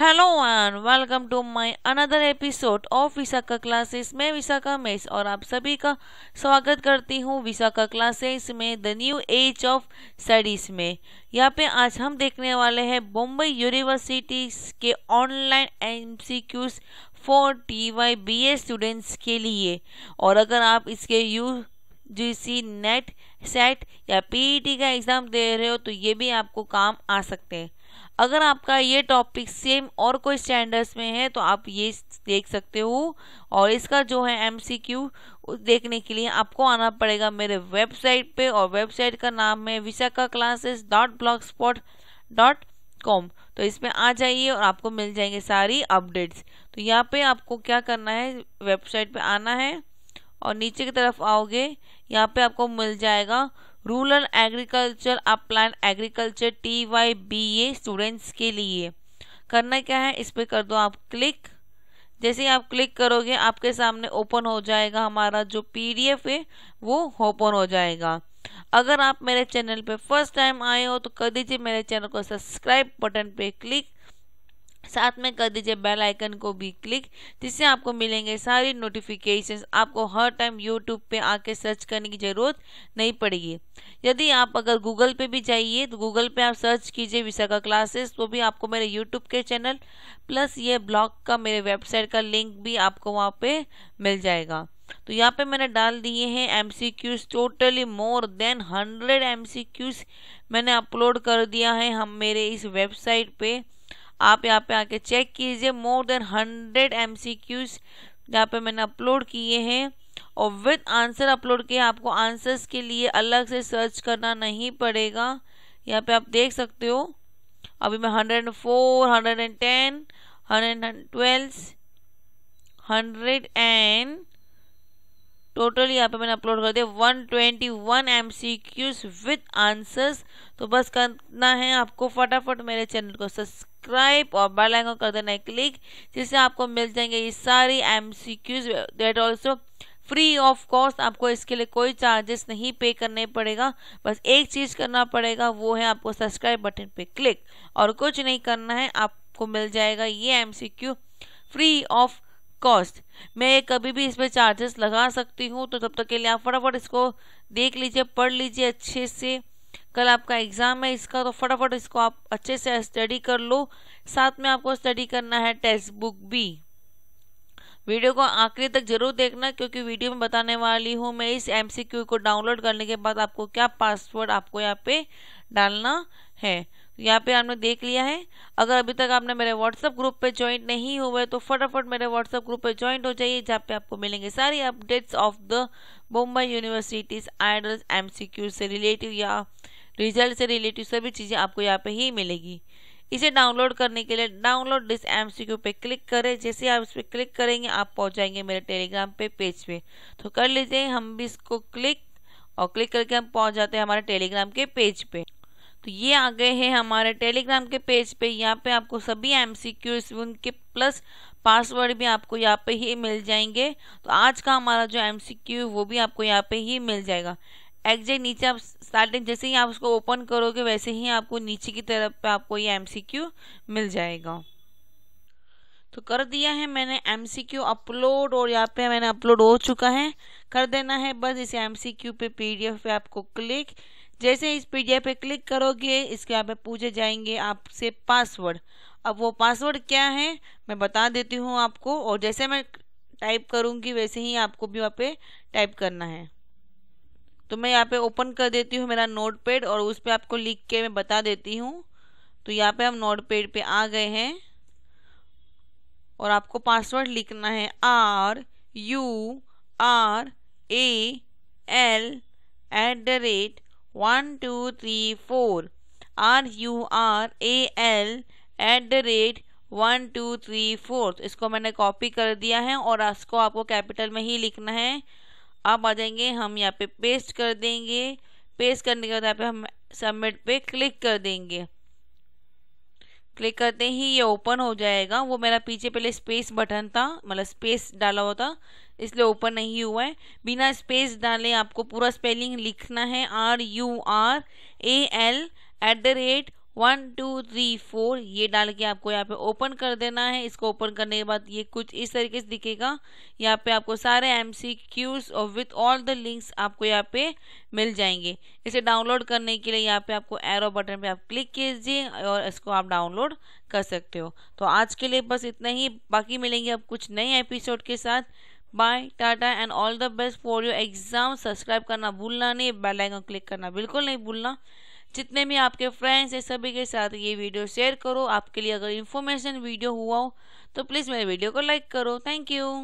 hello and welcome to my another episode of Vishakha classes मैं Vishakha mess और आप सभी का स्वागत करती हूँ विशाखा क्लासेस में the new age of studies में यहाँ पे आज हम देखने वाले हैं बम्बई यूनिवर्सिटी के online MCQs for T Y B A students के लिए और अगर आप इसके यू जीसी नेट सेट या पीईटी का एग्ज़ाम दे रहे हो तो ये भी आपको काम आ सकते हैं अगर आपका ये टॉपिक सेम और कोई स्टैंडर्ड्स में है तो आप ये देख सकते हो और इसका जो है एमसीक्यू देखने के लिए आपको आना पड़ेगा मेरे वेबसाइट पे और वेबसाइट का नाम है Vishakha classes dot blogspot dot com तो इसमें आ जाइए और आपको मिल जाएंगे सारी अपडेट्स तो यहाँ पे आपको क्या करना है वेबसाइट पे आना है और नीचे की तरफ आओगे यहाँ पे आपको मिल जाएगा rural agriculture applied agriculture T Y B A students के लिए करना क्या है इस पर कर दो आप क्लिक जैसे ही आप क्लिक करोगे आपके सामने ओपन हो जाएगा हमारा जो पीडीएफ है वो ओपन हो जाएगा अगर आप मेरे चैनल पे फर्स्ट टाइम आए हो तो कर दीजिए मेरे चैनल को सब्सक्राइब बटन पे क्लिक साथ में कर दीजिए बेल आइकन को भी क्लिक जिससे आपको मिलेंगे सारी नोटिफिकेशंस आपको हर टाइम यूट्यूब पे आके सर्च करने की ज़रूरत नहीं पड़ेगी यदि आप अगर गूगल पे भी जाइए तो गूगल पे आप सर्च कीजिए विशाखा क्लासेस तो भी आपको मेरे यूट्यूब के चैनल प्लस ये ब्लॉग का मेरे वेबसाइट का लिंक भी आपको वहाँ पर मिल जाएगा तो यहाँ पे मैंने डाल दिए हैं M C Qs totally more than hundred M C Qs मैंने अपलोड कर दिया है हम मेरे इस वेबसाइट पे आप यहाँ पे आके चेक कीजिए more than hundred M C Qs यहाँ पे मैंने अपलोड किए हैं और विद आंसर अपलोड किए आपको आंसर्स के लिए अलग से सर्च करना नहीं पड़ेगा यहाँ पे आप देख सकते हो अभी मैं hundred and four hundred and ten hundred and twelve hundred and total यहाँ पे मैंने अपलोड कर दिया one twenty one M C Qs with answers तो बस करना है आपको फटाफट मेरे चैनल को सब्सक्राइब सब्सक्राइब और बेल आइकन कर देना है क्लिक जिससे आपको मिल जाएंगे ये सारी M C Qs that also free of cost आपको इसके लिए कोई चार्जेस नहीं पे करने पड़ेगा बस एक चीज़ करना पड़ेगा वो है आपको सब्सक्राइब बटन पे क्लिक और कुछ नहीं करना है आपको मिल जाएगा ये M C Q free of cost मैं कभी भी इस पर चार्जेस लगा सकती हूँ तो तब तक के लिए आप फटाफट इसको देख लीजिए पढ़ लीजिए अच्छे से कल आपका एग्ज़ाम है इसका तो फटाफट इसको आप अच्छे से स्टडी कर लो साथ में आपको स्टडी करना है टेक्स्ट बुक भी वीडियो को आखिरी तक जरूर देखना क्योंकि वीडियो में बताने वाली हूँ मैं इस एमसीक्यू को डाउनलोड करने के बाद आपको क्या पासवर्ड आपको यहाँ पे डालना है यहाँ पे आपने देख लिया है अगर अभी तक आपने मेरे व्हाट्सएप ग्रुप पे ज्वाइन नहीं हुए तो फटाफट मेरे व्हाट्सएप ग्रुप पे ज्वाइन हो जाइए जहाँ पे आपको मिलेंगे सारी updates of the Mumbai universities IDOL's एम से रिलेटिव या रिजल्ट से रिलेटिव सभी चीज़ें आपको यहाँ पे ही मिलेगी इसे डाउनलोड करने के लिए डाउनलोड दिस एम पे क्लिक करें जैसे आप इस पर क्लिक करेंगे आप पहुँच जाएंगे मेरे टेलीग्राम पे पेज पे तो कर लीजिए हम भी इसको क्लिक और क्लिक करके हम पहुँच जाते हैं हमारे टेलीग्राम के पेज पे तो ये आ गए हैं हमारे टेलीग्राम के पेज पे यहाँ पे आपको सभी एम सी उनके प्लस पासवर्ड भी आपको यहाँ पे ही मिल जाएंगे तो आज का हमारा जो एम सी क्यू वो भी आपको यहाँ पे ही मिल जाएगा एग्जैक्ट नीचे आप स्टार्टिंग जैसे ही आप उसको ओपन करोगे वैसे ही आपको नीचे की तरफ पे आपको ये एम मिल जाएगा तो कर दिया है मैंने एम सी क्यू अपलोड और यहाँ पे मैंने अपलोड हो चुका है कर देना है बस इसे एम सी क्यू पे पी डी एफ पे आपको क्लिक जैसे इस पीडीएफ पे क्लिक करोगे इसके यहाँ पे पूछे जाएंगे आपसे पासवर्ड अब वो पासवर्ड क्या है मैं बता देती हूँ आपको और जैसे मैं टाइप करूँगी वैसे ही आपको भी वहाँ पे टाइप करना है तो मैं यहाँ पे ओपन कर देती हूँ मेरा नोट पैड और उस पर आपको लिख के मैं बता देती हूँ तो यहाँ पे हम नोट पैड पे आ गए हैं और आपको पासवर्ड लिखना है R U R A L at the rate one two three four R U R A L at the rate one two three four इसको मैंने कॉपी कर दिया है और इसको आपको कैपिटल में ही लिखना है अब आ जाएंगे हम यहाँ पे पेस्ट कर देंगे पेस्ट करने के बाद यहाँ पे हम सबमिट पे क्लिक कर देंगे क्लिक करते ही ये ओपन हो जाएगा वो मेरा पीछे पहले स्पेस बटन था मतलब स्पेस डाला हुआ था इसलिए ओपन नहीं हुआ है बिना स्पेस डाले आपको पूरा स्पेलिंग लिखना है R U R A L at the rate one two three four ये डाल के आपको यहाँ पे ओपन कर देना है इसको ओपन करने के बाद ये कुछ इस तरीके से दिखेगा यहाँ पे आपको सारे एम सी क्यूज और विथ ऑल द लिंक्स आपको यहाँ पे मिल जाएंगे इसे डाउनलोड करने के लिए यहाँ पे आपको एरो बटन पे आप क्लिक कीजिए और इसको आप डाउनलोड कर सकते हो तो आज के लिए बस इतना ही बाकी मिलेंगे आप कुछ नए एपिसोड के साथ bye tata and all the best for your exam subscribe करना भूलना नहीं बेल आइकन क्लिक करना बिल्कुल नहीं भूलना जितने भी आपके फ्रेंड्स हैं सभी के साथ ये वीडियो शेयर करो आपके लिए अगर इन्फॉर्मेशन वीडियो हुआ हो तो प्लीज़ मेरे वीडियो को लाइक करो थैंक यू